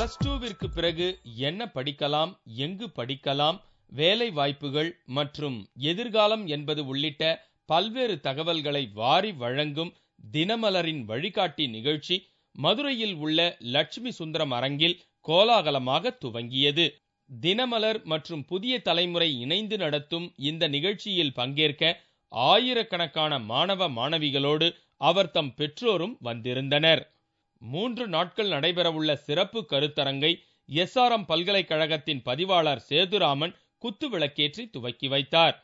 plus டூவிற்கு பிறகு என்ன படிக்கலாம் எங்கு படிக்கலாம் வேலை வாய்ப்புகள் மற்றும் எதிர்காலம் என்பது உள்ளிட்ட பல்வேறு தகவல்களை வாரி வழங்கும் தினமலரின் வழிகாட்டி நிகழ்ச்சி மதுரையில் உள்ள லட்சுமி சுந்தரம் அரங்கில் கோலாகலமாக துவங்கியது தினமலர் மற்றும் புதிய தலைமுறை இணைந்து நடத்தும் இந்த நிகழ்ச்சியில் பங்கேற்க ஆயிரக்கணக்கான மாணவ மாணவிகளோடு அவர் தம் பெற்றோரும் வந்திருந்தனர் மூன்று நாட்கள் நடைபெறவுள்ள சிறப்பு கருத்தரங்கை எஸ்ஆர்எம் பல்கலைக்கழகத்தின் பதிவாளர் சேதுராமன் குத்து விளக்கேற்றி துவக்கி வைத்தார்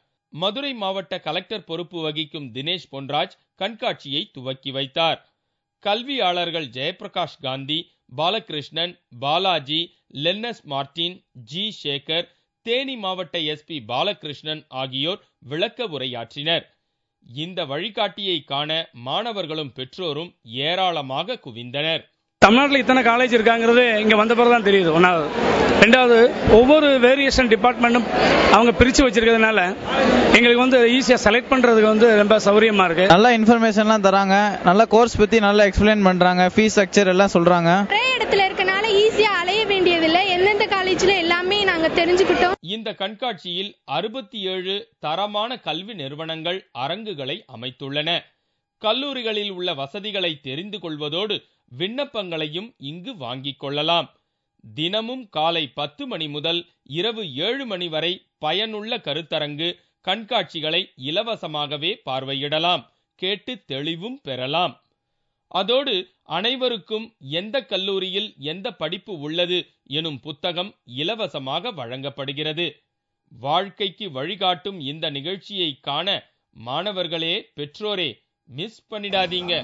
மதுரை மாவட்ட கலெக்டர் பொறுப்பு வகிக்கும் தினேஷ் பொன்ராஜ் கண்காட்சியை துவக்கி வைத்தார் கல்வியாளர்கள் ஜெயபிரகாஷ் காந்தி பாலகிருஷ்ணன் பாலாஜி லென்னஸ் மார்டின் ஜி சேகர் தேனி மாவட்ட எஸ்பி பாலகிருஷ்ணன் ஆகியோர் விளக்க உரையாற்றினர் இந்த வழிகாட்டியை காண மாணவர்களும் பெற்றோரும் ஏராளமாக குவிந்தனர் தமிழ்நாட்டில் இத்தனை காலேஜ் இருக்காங்கிறது இங்க வந்த தான் தெரியுது ஒன்னாவது ரெண்டாவது ஒவ்வொரு வேரியேஷன் டிபார்ட்மெண்ட்டும் அவங்க பிரிச்சு வச்சிருக்கிறதுனால எங்களுக்கு வந்து ஈஸியா செலக்ட் பண்றதுக்கு வந்து ரொம்ப இருக்கு நல்லா நல்ல எல்லாம் தராங்க நல்ல கோர்ஸ் பத்தி நல்லா எக்ஸ்பிளைன் பண்றாங்க ஃபீஸ் ஸ்ட்ரக்சர் எல்லாம் சொல்றாங்க ஒரே இடத்துல இருக்கனால ஈஸியா அலைய காலேஜ்ல எல்லாமே நாங்க தெரிஞ்சுக்கிட்டோம் இந்த கண்காட்சியில் அறுபத்தி ஏழு தரமான கல்வி நிறுவனங்கள் அரங்குகளை அமைத்துள்ளன கல்லூரிகளில் உள்ள வசதிகளை தெரிந்து கொள்வதோடு விண்ணப்பங்களையும் இங்கு வாங்கிக் கொள்ளலாம் தினமும் காலை பத்து மணி முதல் இரவு ஏழு மணி வரை பயனுள்ள கருத்தரங்கு கண்காட்சிகளை இலவசமாகவே பார்வையிடலாம் கேட்டு தெளிவும் பெறலாம் அதோடு அனைவருக்கும் எந்த கல்லூரியில் எந்த படிப்பு உள்ளது எனும் புத்தகம் இலவசமாக வழங்கப்படுகிறது வாழ்க்கைக்கு வழிகாட்டும் இந்த நிகழ்ச்சியை காண மாணவர்களே பெற்றோரே மிஸ் பண்ணிடாதீங்க